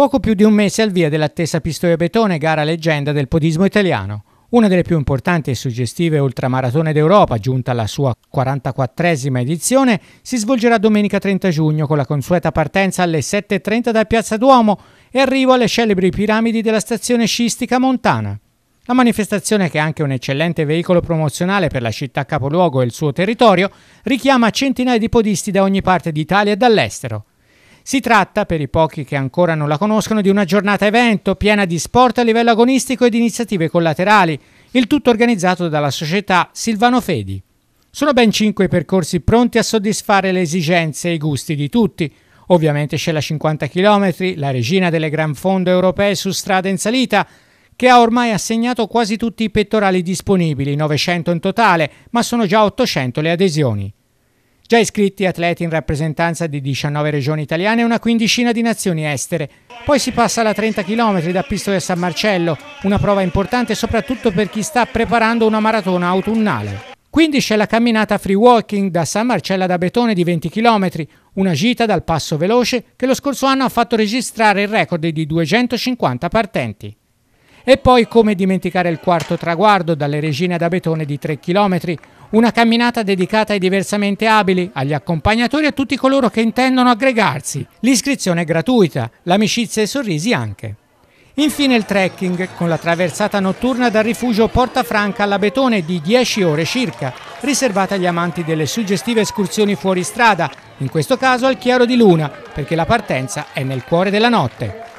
Poco più di un mese al via dell'attesa Pistoia Betone, gara leggenda del podismo italiano. Una delle più importanti e suggestive ultramaratone d'Europa, giunta alla sua 44esima edizione, si svolgerà domenica 30 giugno con la consueta partenza alle 7.30 da Piazza Duomo e arrivo alle celebri piramidi della stazione sciistica montana. La manifestazione, che è anche un eccellente veicolo promozionale per la città capoluogo e il suo territorio, richiama centinaia di podisti da ogni parte d'Italia e dall'estero. Si tratta, per i pochi che ancora non la conoscono, di una giornata evento piena di sport a livello agonistico e di iniziative collaterali, il tutto organizzato dalla società Silvano Fedi. Sono ben cinque i percorsi pronti a soddisfare le esigenze e i gusti di tutti. Ovviamente c'è la 50 km, la regina delle Gran Fondo europee su strada in salita, che ha ormai assegnato quasi tutti i pettorali disponibili, 900 in totale, ma sono già 800 le adesioni. Già iscritti atleti in rappresentanza di 19 regioni italiane e una quindicina di nazioni estere. Poi si passa alla 30 km da Pistoia a San Marcello, una prova importante soprattutto per chi sta preparando una maratona autunnale. Quindi c'è la camminata free walking da San Marcello ad Betone di 20 km, una gita dal passo veloce che lo scorso anno ha fatto registrare il record di 250 partenti. E poi come dimenticare il quarto traguardo dalle Regine ad Abetone di 3 km, una camminata dedicata ai diversamente abili, agli accompagnatori e a tutti coloro che intendono aggregarsi. L'iscrizione è gratuita, l'amicizia e i sorrisi anche. Infine il trekking, con la traversata notturna dal rifugio Porta Franca all'Abetone di 10 ore circa, riservata agli amanti delle suggestive escursioni fuori strada, in questo caso al chiaro di luna, perché la partenza è nel cuore della notte.